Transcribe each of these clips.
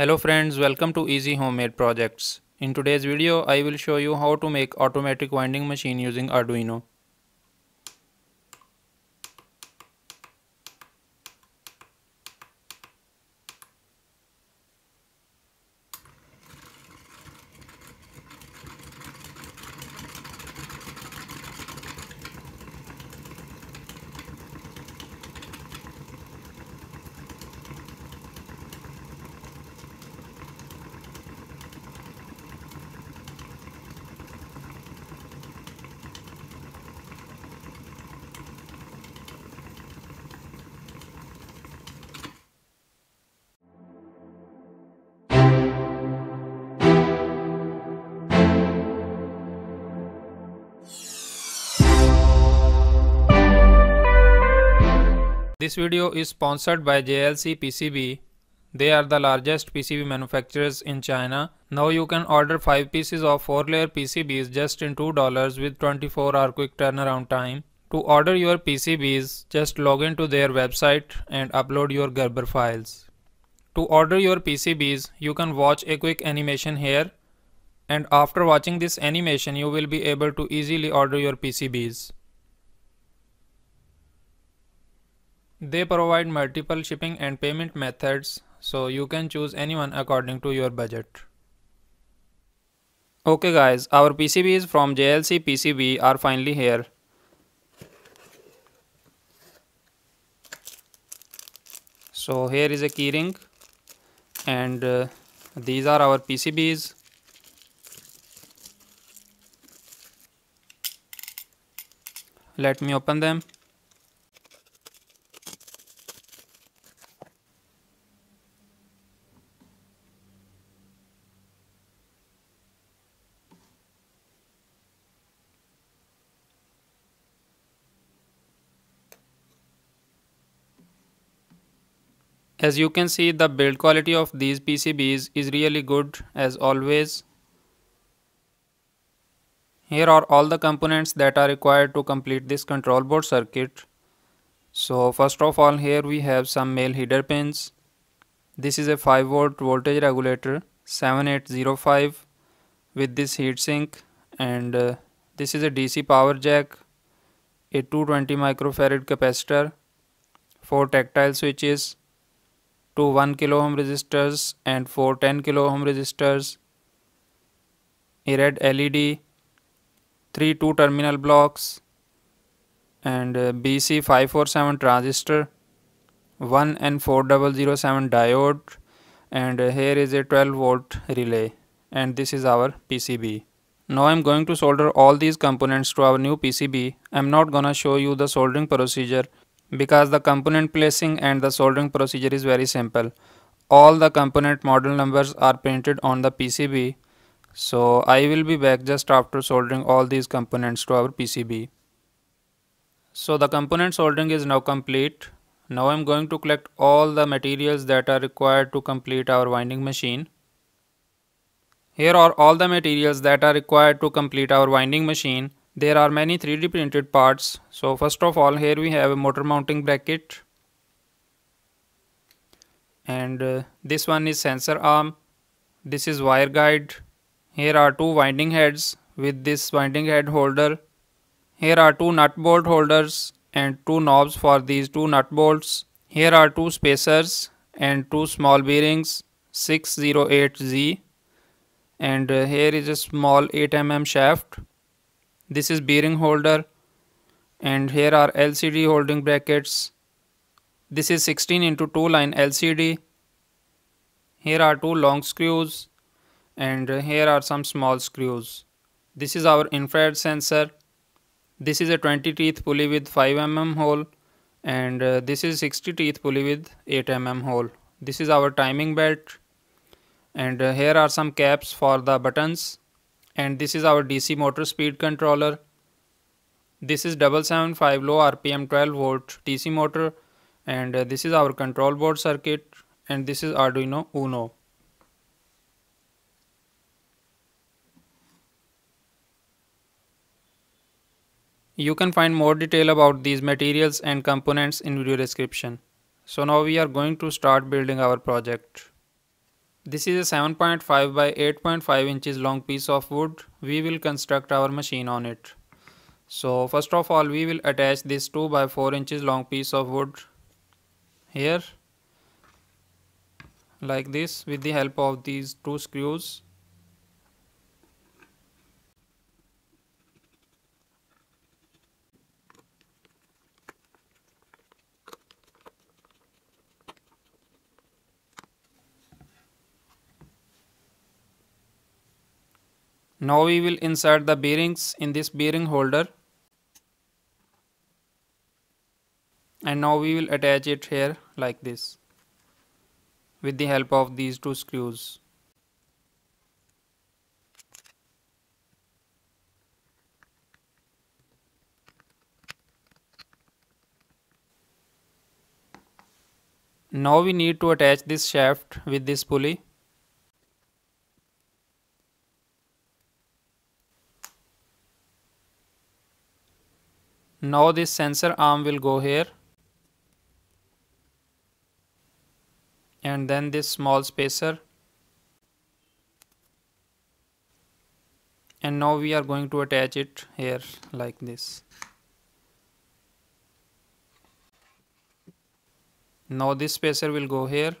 Hello friends, welcome to Easy Homemade Projects. In today's video, I will show you how to make automatic winding machine using Arduino. This video is sponsored by JLC PCB. They are the largest PCB manufacturers in China. Now you can order 5 pieces of 4 layer PCBs just in $2 with 24 hour quick turnaround time. To order your PCBs, just log in to their website and upload your Gerber files. To order your PCBs, you can watch a quick animation here and after watching this animation you will be able to easily order your PCBs. They provide multiple shipping and payment methods so you can choose anyone according to your budget. Okay guys, our PCBs from JLC PCB are finally here. So here is a keyring and uh, these are our PCBs. Let me open them. As you can see the build quality of these PCBs is really good as always. Here are all the components that are required to complete this control board circuit. So first of all here we have some male header pins. This is a 5 volt voltage regulator 7805 with this heatsink and uh, this is a DC power jack, a 220 microfarad capacitor, 4 tactile switches, two 1 kilo ohm resistors and four 10 kilo ohm resistors, a red LED, three two terminal blocks and uh, BC547 transistor, one and 4007 diode and uh, here is a 12 volt relay and this is our PCB. Now I'm going to solder all these components to our new PCB. I'm not gonna show you the soldering procedure because the component placing and the soldering procedure is very simple. All the component model numbers are printed on the PCB. So I will be back just after soldering all these components to our PCB. So the component soldering is now complete. Now I am going to collect all the materials that are required to complete our winding machine. Here are all the materials that are required to complete our winding machine. There are many 3D printed parts. So first of all here we have a motor mounting bracket and uh, this one is sensor arm. This is wire guide. Here are two winding heads with this winding head holder. Here are two nut bolt holders and two knobs for these two nut bolts. Here are two spacers and two small bearings 608Z and uh, here is a small 8mm shaft this is bearing holder and here are LCD holding brackets this is 16 into 2 line LCD here are two long screws and here are some small screws this is our infrared sensor this is a 20 teeth pulley with 5 mm hole and uh, this is 60 teeth pulley with 8 mm hole this is our timing belt and uh, here are some caps for the buttons and this is our DC motor speed controller. This is 775 low RPM 12 volt DC motor and uh, this is our control board circuit and this is Arduino Uno. You can find more detail about these materials and components in video description. So now we are going to start building our project. This is a 7.5 by 8.5 inches long piece of wood. We will construct our machine on it. So first of all we will attach this 2 by 4 inches long piece of wood here like this with the help of these two screws Now we will insert the bearings in this bearing holder and now we will attach it here like this with the help of these two screws. Now we need to attach this shaft with this pulley now this sensor arm will go here and then this small spacer and now we are going to attach it here like this now this spacer will go here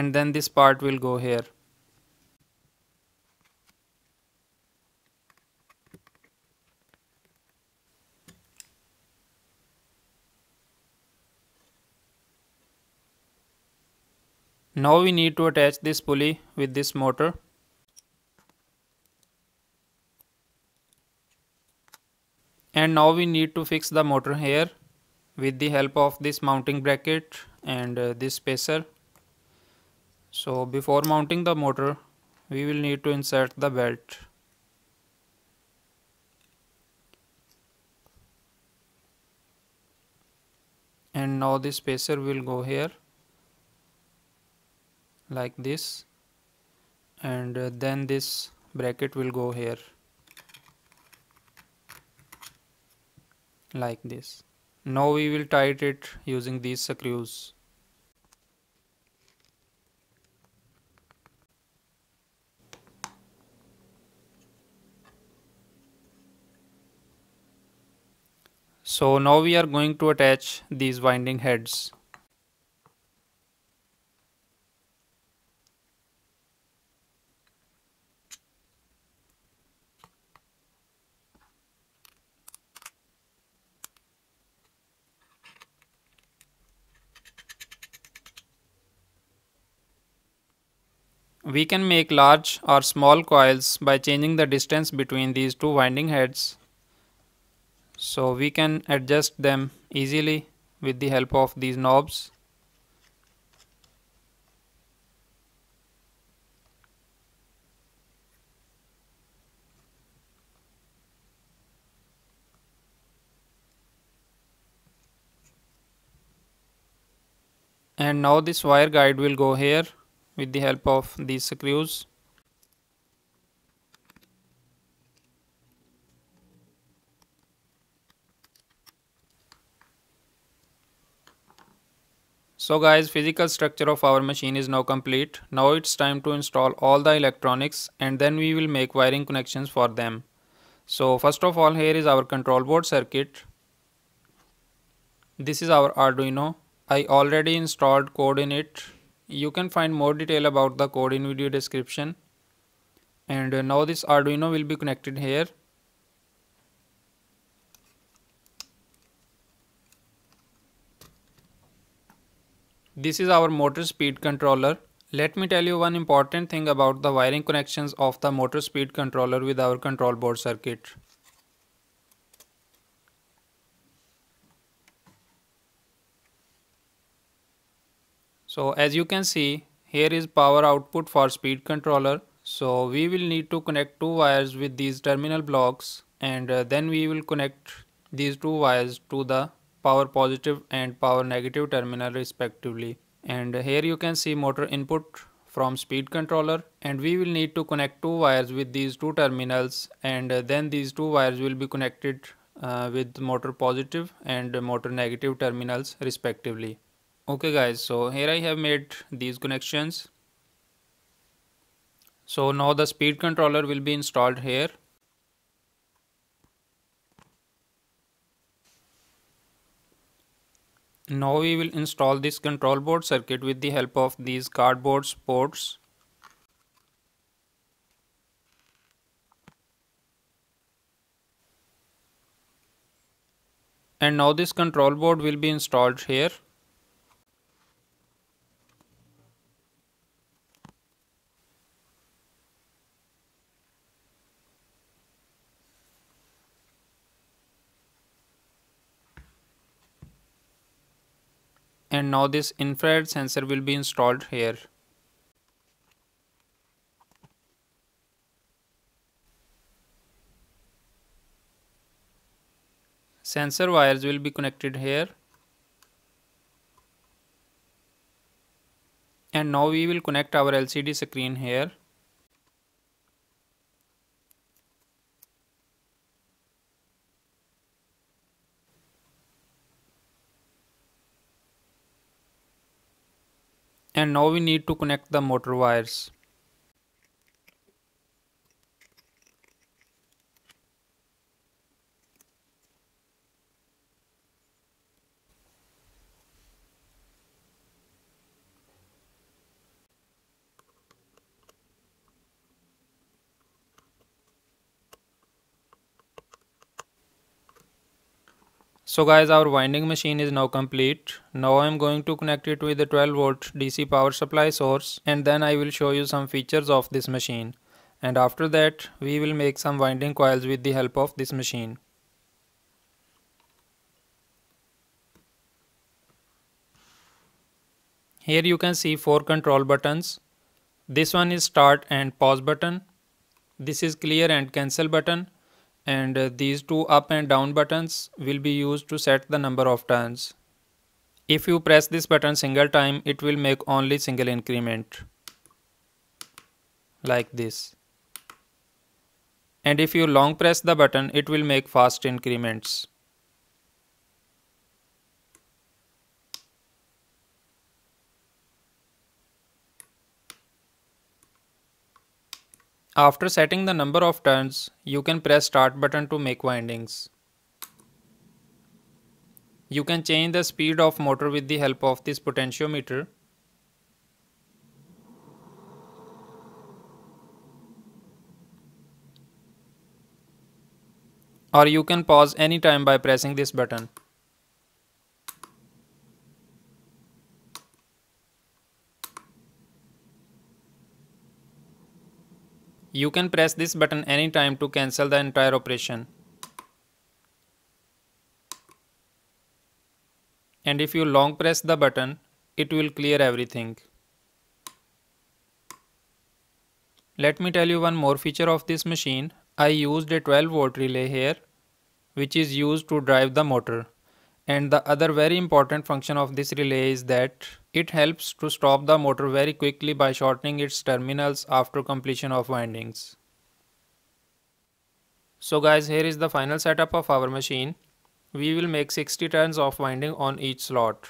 and then this part will go here Now we need to attach this pulley with this motor. And now we need to fix the motor here with the help of this mounting bracket and uh, this spacer. So before mounting the motor, we will need to insert the belt. And now this spacer will go here like this and uh, then this bracket will go here like this now we will tighten it using these screws so now we are going to attach these winding heads We can make large or small coils by changing the distance between these two winding heads. So we can adjust them easily with the help of these knobs. and now this wire guide will go here with the help of these screws. So guys physical structure of our machine is now complete. Now it's time to install all the electronics and then we will make wiring connections for them. So first of all here is our control board circuit. This is our Arduino. I already installed code in it you can find more detail about the code in video description and uh, now this arduino will be connected here this is our motor speed controller let me tell you one important thing about the wiring connections of the motor speed controller with our control board circuit So as you can see here is power output for speed controller. So we will need to connect two wires with these terminal blocks and uh, then we will connect these two wires to the power positive and power negative terminal respectively. And here you can see motor input from speed controller and we will need to connect two wires with these two terminals and uh, then these two wires will be connected uh, with motor positive and motor negative terminals respectively okay guys so here I have made these connections so now the speed controller will be installed here Now we will install this control board circuit with the help of these cardboard ports. And now this control board will be installed here. and now this infrared sensor will be installed here. Sensor wires will be connected here. And now we will connect our LCD screen here. and now we need to connect the motor wires So guys our winding machine is now complete. Now I am going to connect it with the 12 volt DC power supply source and then I will show you some features of this machine. And after that we will make some winding coils with the help of this machine. Here you can see four control buttons. This one is start and pause button. This is clear and cancel button and uh, these two up and down buttons will be used to set the number of turns. If you press this button single time, it will make only single increment like this. And if you long press the button, it will make fast increments. After setting the number of turns, you can press start button to make windings. You can change the speed of motor with the help of this potentiometer. Or you can pause any time by pressing this button. You can press this button anytime to cancel the entire operation. And if you long press the button, it will clear everything. Let me tell you one more feature of this machine. I used a 12 volt relay here, which is used to drive the motor. And the other very important function of this relay is that it helps to stop the motor very quickly by shortening its terminals after completion of windings. So guys here is the final setup of our machine. We will make 60 turns of winding on each slot.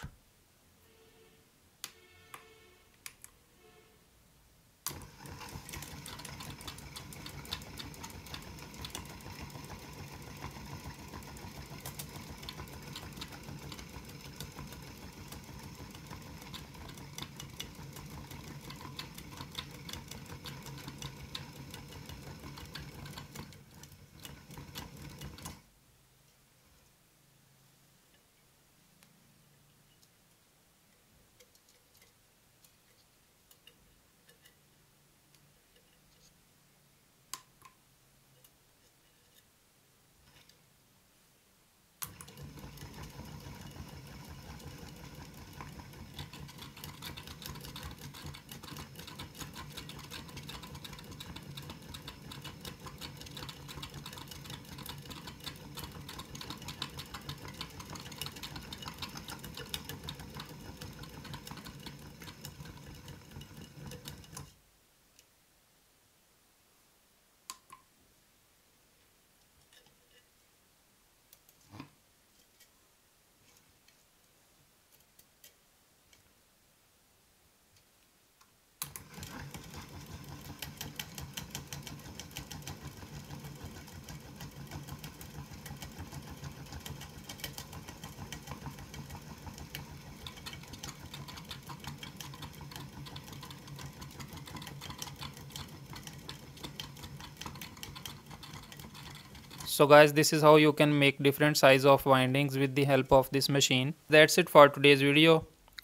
so guys this is how you can make different size of windings with the help of this machine that's it for today's video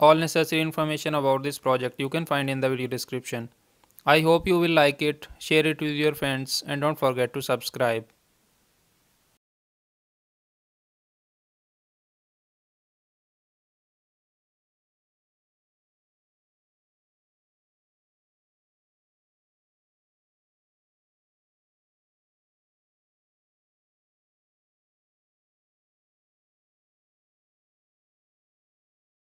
all necessary information about this project you can find in the video description i hope you will like it share it with your friends and don't forget to subscribe